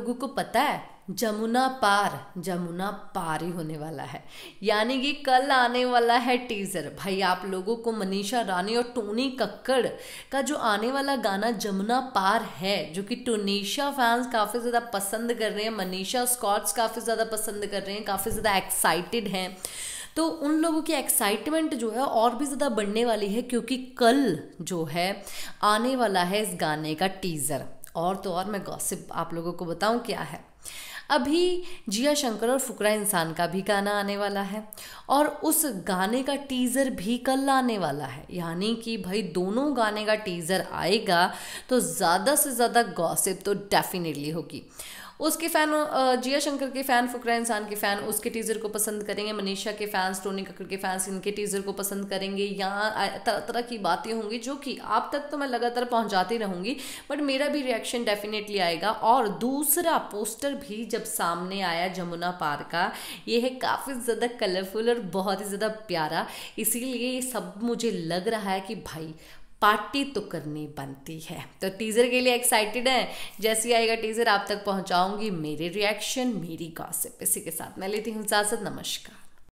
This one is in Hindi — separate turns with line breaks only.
लोगों को पता है जमुना पार जमुना पार ही होने वाला है यानी कि कल आने वाला है टीजर भाई आप लोगों को मनीषा रानी और टोनी कक्कड़ का जो आने वाला गाना जमुना पार है जो कि टोनीशा फैंस काफ़ी ज़्यादा पसंद कर रहे हैं मनीषा स्कॉट्स काफ़ी ज़्यादा पसंद कर रहे हैं काफ़ी ज़्यादा एक्साइटेड हैं तो उन लोगों की एक्साइटमेंट जो है और भी ज़्यादा बढ़ने वाली है क्योंकि कल जो है आने वाला है इस गाने का टीज़र और तो और मैं गॉसिप आप लोगों को बताऊं क्या है अभी जिया शंकर और फुकरा इंसान का भी गाना आने वाला है और उस गाने का टीज़र भी कल आने वाला है यानी कि भाई दोनों गाने का टीज़र आएगा तो ज़्यादा से ज़्यादा गॉसिप तो डेफिनेटली होगी उसके फ़ैन जिया शंकर के फ़ैन फुकरा इंसान के फ़ैन उसके टीज़र को पसंद करेंगे मनीषा के फैंस टोनी कक्कर के फैंस इनके टीज़र को पसंद करेंगे या तरह तरह की बातें होंगी जो कि आप तक तो मैं लगातार पहुँचाती रहूँगी बट मेरा भी रिएक्शन डेफिनेटली आएगा और दूसरा पोस्टर भी जब सामने आया जमुना पार का ये है काफ़ी ज़्यादा कलरफुल और बहुत ही ज़्यादा प्यारा इसीलिए ये सब मुझे लग रहा है कि भाई पार्टी तो करनी बनती है तो टीज़र के लिए एक्साइटेड हैं जैसे आएगा टीज़र आप तक पहुंचाऊंगी मेरे रिएक्शन मेरी गॉसिप इसी के साथ मैं लेती हूँ इजाज़त नमस्कार